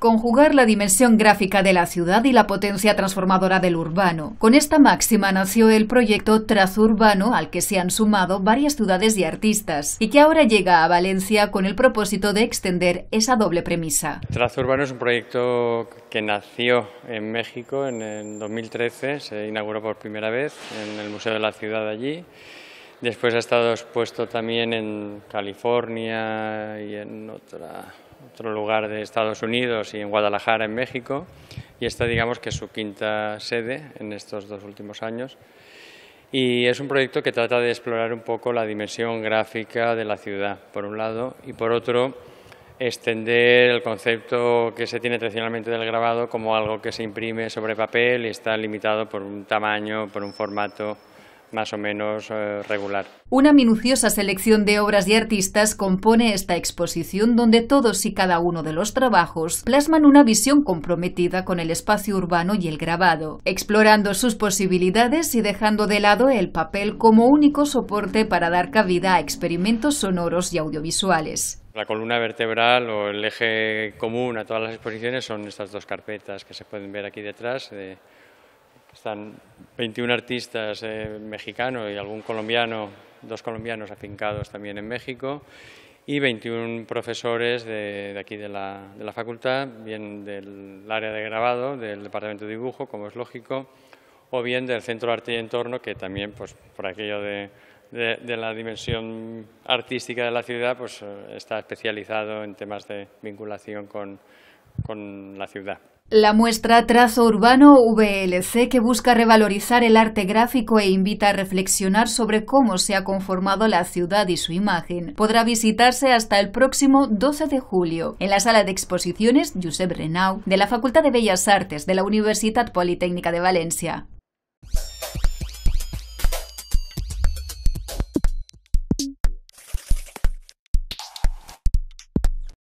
conjugar la dimensión gráfica de la ciudad y la potencia transformadora del urbano. Con esta máxima nació el proyecto Trazurbano, al que se han sumado varias ciudades y artistas, y que ahora llega a Valencia con el propósito de extender esa doble premisa. Trazurbano es un proyecto que nació en México en 2013, se inauguró por primera vez en el Museo de la Ciudad allí. Después ha estado expuesto también en California y en otra otro lugar de Estados Unidos y en Guadalajara, en México, y esta digamos que es su quinta sede en estos dos últimos años. Y es un proyecto que trata de explorar un poco la dimensión gráfica de la ciudad, por un lado, y por otro, extender el concepto que se tiene tradicionalmente del grabado como algo que se imprime sobre papel y está limitado por un tamaño, por un formato más o menos eh, regular. Una minuciosa selección de obras y artistas compone esta exposición donde todos y cada uno de los trabajos plasman una visión comprometida con el espacio urbano y el grabado, explorando sus posibilidades y dejando de lado el papel como único soporte para dar cabida a experimentos sonoros y audiovisuales. La columna vertebral o el eje común a todas las exposiciones son estas dos carpetas que se pueden ver aquí detrás. Están 21 artistas eh, mexicanos y algún colombiano, dos colombianos afincados también en México y 21 profesores de, aquí de la, facultad, bien del área de grabado, del departamento de dibujo, como es lógico, o bien del centro de arte y entorno, que también, pues, por aquello de, la dimensión artística de la ciudad, pues, eh, está especializado en temas de vinculación con la ciudad. La muestra Trazo Urbano VLC, que busca revalorizar el arte gráfico e invita a reflexionar sobre cómo se ha conformado la ciudad y su imagen, podrá visitarse hasta el próximo 12 de julio en la sala de exposiciones Josep Renau de la Facultad de Bellas Artes de la Universidad Politécnica de Valencia.